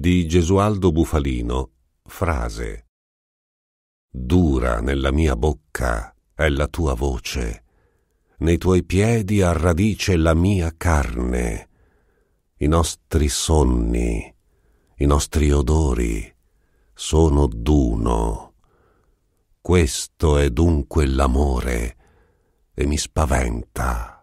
di Gesualdo Bufalino, frase. Dura nella mia bocca è la tua voce, nei tuoi piedi ha radice la mia carne, i nostri sonni, i nostri odori sono d'uno. Questo è dunque l'amore e mi spaventa.